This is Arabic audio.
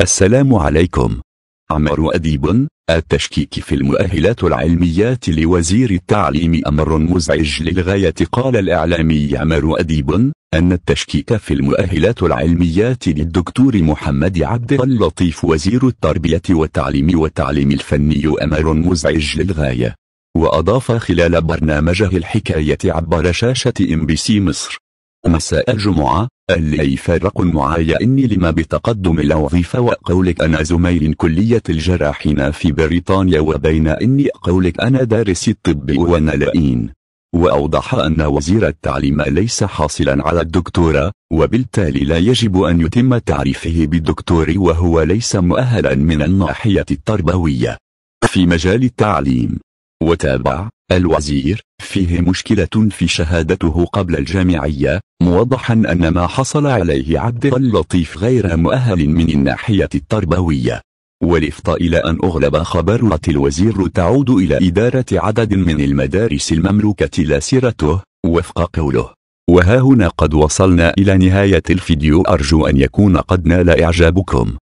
السلام عليكم عمر أديب التشكيك في المؤهلات العلميات لوزير التعليم أمر مزعج للغاية قال الإعلامي عمر أديب أن التشكيك في المؤهلات العلميات للدكتور محمد عبد اللطيف وزير التربية والتعليم والتعليم الفني أمر مزعج للغاية وأضاف خلال برنامجه الحكاية عبر شاشة ام بي سي مصر مساء الجمعة اللي فارق معايا إني لما بتقدم الوظيفة وقولك أنا زميل كلية الجراحين في بريطانيا وبين إني قولك أنا دارس الطب وأنا لئين وأوضح أن وزير التعليم ليس حاصلا على الدكتورة وبالتالي لا يجب أن يتم تعريفه بالدكتور وهو ليس مؤهلا من الناحية التربوية في مجال التعليم وتابع الوزير فيه مشكلة في شهادته قبل الجامعية موضحا أن ما حصل عليه عبد اللطيف غير مؤهل من الناحية التربوية ولفت إلى أن أغلب خبرات الوزير تعود إلى إدارة عدد من المدارس المملوكة لا سيرته وفق قوله وها هنا قد وصلنا إلى نهاية الفيديو أرجو أن يكون قد نال إعجابكم